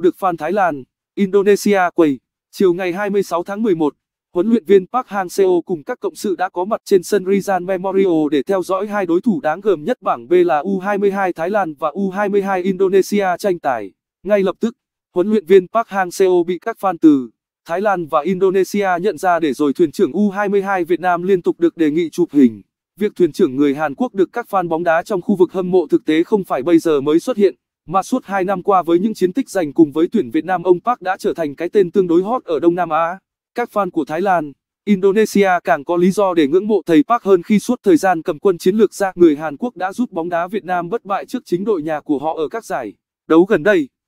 được fan Thái Lan, Indonesia quầy. Chiều ngày 26 tháng 11, huấn luyện viên Park Hang-seo cùng các cộng sự đã có mặt trên sân Rizan Memorial để theo dõi hai đối thủ đáng gờm nhất bảng B là U22 Thái Lan và U22 Indonesia tranh tài. Ngay lập tức, huấn luyện viên Park Hang-seo bị các fan từ Thái Lan và Indonesia nhận ra để rồi thuyền trưởng U22 Việt Nam liên tục được đề nghị chụp hình. Việc thuyền trưởng người Hàn Quốc được các fan bóng đá trong khu vực hâm mộ thực tế không phải bây giờ mới xuất hiện mà suốt 2 năm qua với những chiến tích giành cùng với tuyển Việt Nam ông Park đã trở thành cái tên tương đối hot ở Đông Nam Á. Các fan của Thái Lan, Indonesia càng có lý do để ngưỡng mộ thầy Park hơn khi suốt thời gian cầm quân chiến lược ra người Hàn Quốc đã giúp bóng đá Việt Nam bất bại trước chính đội nhà của họ ở các giải đấu gần đây.